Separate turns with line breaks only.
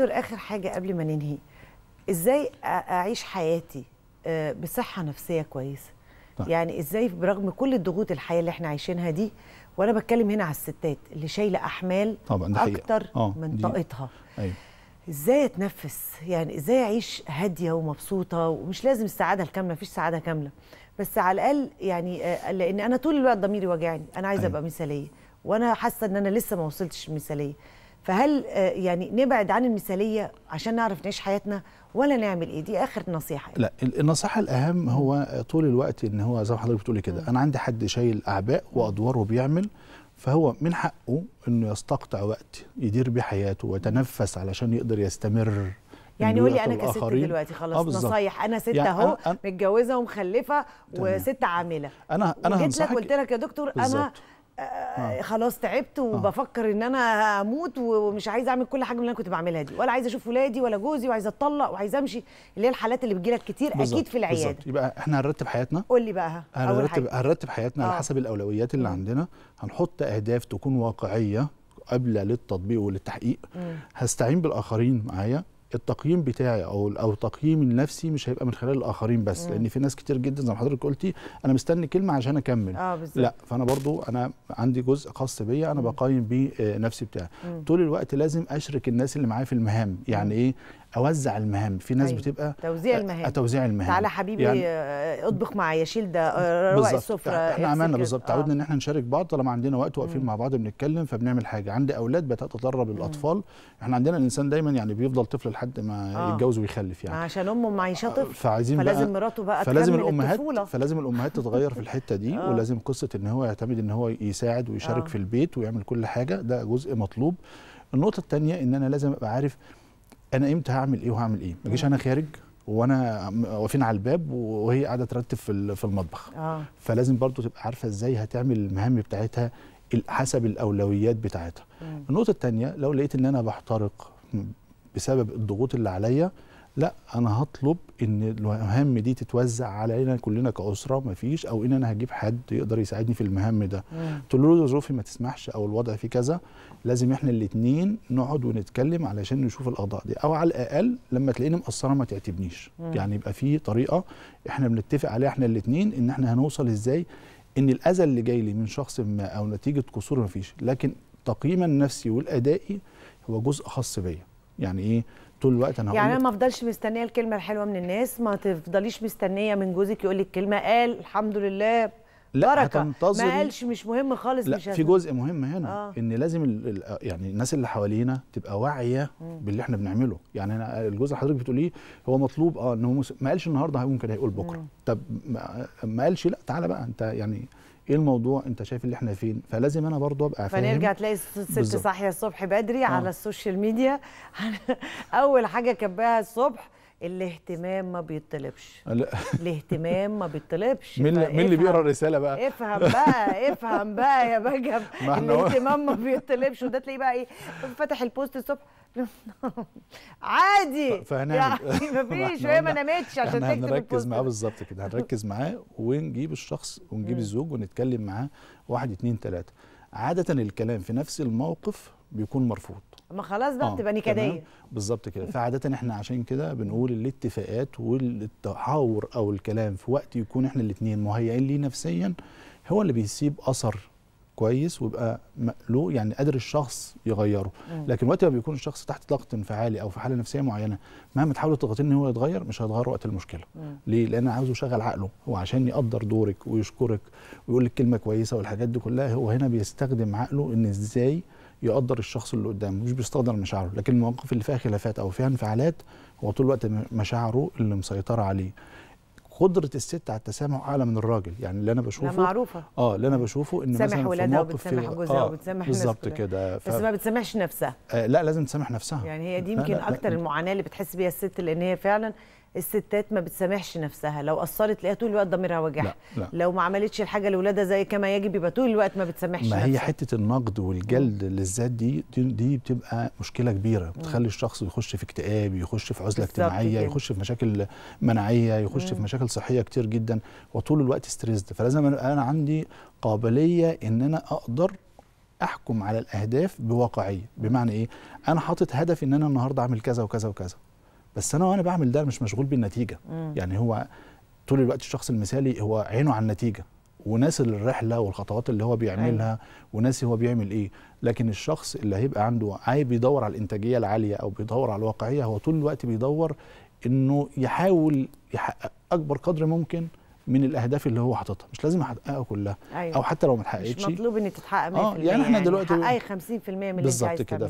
دكتور اخر حاجه قبل ما ننهي ازاي اعيش حياتي آه، بصحه نفسيه كويسه طيب. يعني ازاي برغم كل الضغوط الحياه اللي احنا عايشينها دي وانا بتكلم هنا على الستات اللي شايله احمال طبعا ده اكتر آه، من طاقتها ايوه ازاي اتنفس يعني ازاي اعيش هاديه ومبسوطه ومش لازم السعاده الكامله مفيش سعاده كامله بس على الاقل يعني آه، لان انا طول الوقت ضميري واجعني انا عايزه أيوة. ابقى مثاليه وانا حاسه ان انا لسه ما وصلتش مثاليه فهل آه، يعني نبعد عن المثاليه عشان نعرف نعيش حياتنا ولا نعمل ايه دي اخر نصيحه
يعني. لا النصيحه الاهم هو طول الوقت ان هو زي ما حضرتك بتقولي كده انا عندي حد شايل اعباء وادواره بيعمل فهو من حقه انه يستقطع وقت يدير بيه حياته ويتنفس علشان يقدر يستمر يعني قولي انا كست دلوقتي خلاص آه، نصايح
انا ست يعني اهو متجوزه ومخلفه وست عامله انا انا جيت لك قلت لك يا دكتور بالزبط. انا آه، آه. خلاص تعبت آه. وبفكر ان انا اموت ومش عايز اعمل كل حاجه اللي انا كنت بعملها دي ولا عايز اشوف ولادي ولا جوزي وعايز اتطلق وعايز امشي اللي هي الحالات اللي بتجيلك كتير بالزبط. اكيد في العياده بالزبط.
يبقى احنا هنرتب حياتنا قول
لي بقى هنرتب
هنرتب حياتنا على حسب الاولويات اللي عندنا هنحط اهداف تكون واقعيه قابله للتطبيق وللتحقيق م. هستعين بالاخرين معايا التقييم بتاعي او او تقييمي لنفسي مش هيبقى من خلال الاخرين بس مم. لان في ناس كتير جدا زي ما حضرتك قلتي انا مستني كلمه عشان اكمل آه لا فانا برضو انا عندي جزء خاص بيا انا بقيم بيه آه، نفسي بتاعي طول الوقت لازم اشرك الناس اللي معايا في المهام يعني ايه اوزع المهام في ناس أيوة. بتبقى
توزيع آه، المهام
توزيع المهام تعالى حبيبي يعني
آه، اطبخ معايا شيل ده آه، روق السفره احنا عملنا
بالظبط تعودنا ان احنا نشارك بعض طالما عندنا وقت واقفين مع بعض بنتكلم فبنعمل حاجه عندي اولاد بدات اتدرب الاطفال احنا عندنا الانسان دايما يعني بيفضل طفل لحد ما آه. يتجوز ويخلف يعني
عشان امه معيشه طفل فعايزين فلازم مراته بقى فلازم الامهات
فلازم الامهات تتغير في الحته دي آه. ولازم قصه ان هو يعتمد ان هو يساعد ويشارك آه. في البيت ويعمل كل حاجه ده جزء مطلوب النقطه الثانيه ان انا لازم ابقى عارف انا امتى هعمل ايه وهعمل ايه ما جيش انا خارج وانا واقفين على الباب وهي قاعده ترتب في في المطبخ آه. فلازم برضو تبقى عارفه ازاي هتعمل المهام بتاعتها حسب الاولويات بتاعتها مم. النقطه الثانيه لو لقيت ان انا بحترق بسبب الضغوط اللي عليا لا انا هطلب ان المهام دي تتوزع علينا كلنا كاسره ما فيش او ان انا هجيب حد يقدر يساعدني في المهام ده تقول له ظروفي ما تسمحش او الوضع فيه كذا لازم احنا الاثنين نقعد ونتكلم علشان نشوف الاوضاع دي او على الاقل لما تلاقيني مقصره ما تعتبنيش مم. يعني يبقى في طريقه احنا بنتفق عليها احنا الاثنين ان احنا هنوصل ازاي ان الاذى اللي جاي لي من شخص ما او نتيجه قصور ما فيش لكن تقييما النفسي والادائي هو جزء خاص بيا يعني ايه طول الوقت انا يعني انا ما
افضلش مستنيه الكلمه الحلوه من الناس ما تفضليش مستنيه من جوزك يقول لك كلمه قال الحمد لله لا بركة. هتنتظري ما قالش مش مهم خالص لا مش في جزء
مهم هنا آه. ان لازم الـ يعني الناس اللي حوالينا تبقى واعيه باللي احنا بنعمله يعني انا الجزء حضرتك بتقوليه هو مطلوب اه ان هو ما قالش النهارده ممكن هيقول بكره مم. طب ما قالش لا تعالى بقى انت يعني ايه الموضوع انت شايف اللي احنا فين فلازم انا برضه ابقى فاهم فنرجع تلاقي الست صاحيه
الصبح بدري آه. على السوشيال ميديا اول حاجه كباها الصبح الاهتمام ما بيطلبش الاهتمام ما بيطلبش
مين اللي بيقرا الرساله بقى
افهم بقى افهم بقى يا بجب الاهتمام ما بيطلبش وده تلاقيه بقى ايه فاتح البوست الصبح عادي يعني مفيش وهي ما نامتش عشان تكتب
هنركز معاه بالظبط كده هنركز معاه ونجيب الشخص ونجيب الزوج ونتكلم معاه واحد اتنين تلاته عاده الكلام في نفس الموقف بيكون مرفوض
ما خلاص بقى آه، تبقى نكديه
بالظبط كده فعاده احنا عشان كده بنقول الاتفاقات والتحاور او الكلام في وقت يكون احنا الاثنين مهيئين ليه نفسيا هو اللي بيسيب اثر كويس ويبقى مقلوق يعني قادر الشخص يغيره لكن وقت ما بيكون الشخص تحت ضغط انفعالي او في حاله نفسيه معينه مهما تحاول تضغطيه ان هو يتغير مش هيتغير وقت المشكله ليه لان انا عاوزه يشغل عقله هو عشان يقدر دورك ويشكرك ويقول لك كلمه كويسه والحاجات دي كلها هو هنا بيستخدم عقله ان ازاي يقدر الشخص اللي قدامه مش بيستقدر مشاعره لكن المواقف اللي فيها خلافات او فيها انفعالات هو طول الوقت مشاعره اللي مسيطره عليه قدره الست على التسامح اعلى من الراجل يعني اللي انا بشوفه لا معروفه اه اللي انا بشوفه ان مثلا في موقف في جوزها آه وبتسامح بالظبط كده ف... بس ما
بتسامحش نفسها
آه لا لازم تسامح نفسها
يعني هي دي يمكن اكتر المعاناه اللي بتحس بيها الست لان هي فعلا الستات ما بتسامحش نفسها لو قصرت تلاقيها طول الوقت ضميرها وجعها لو ما عملتش الحاجه لاولادها زي كما يجب يبقى طول الوقت ما بتسامحش ما نفسها. هي
حته النقد والجلد للذات دي دي بتبقى مشكله كبيره بتخلي الشخص يخش في اكتئاب يخش في عزله اجتماعيه يخش في مشاكل مناعيه يخش مم. في مشاكل صحيه كتير جدا وطول الوقت ستريسد فلازم انا عندي قابليه ان انا اقدر احكم على الاهداف بواقعيه بمعنى ايه انا حاطط هدف ان انا النهارده اعمل كذا وكذا وكذا بس انا وانا بعمل ده مش مشغول بالنتيجه مم. يعني هو طول الوقت الشخص المثالي هو عينه على النتيجه وناس الرحله والخطوات اللي هو بيعملها أيوة. وناس هو بيعمل ايه لكن الشخص اللي هيبقى عنده عايز بيدور على الانتاجيه العاليه او بيدور على الواقعيه هو طول الوقت بيدور انه يحاول يحقق اكبر قدر ممكن من الاهداف اللي هو حاططها مش لازم احققها كلها أيوة. او حتى لو ما اتحققتش مش مطلوب
ان تتحقق 100% آه يعني احنا يعني دلوقتي حققي 50% من اللي انت عايزه بالظبط كده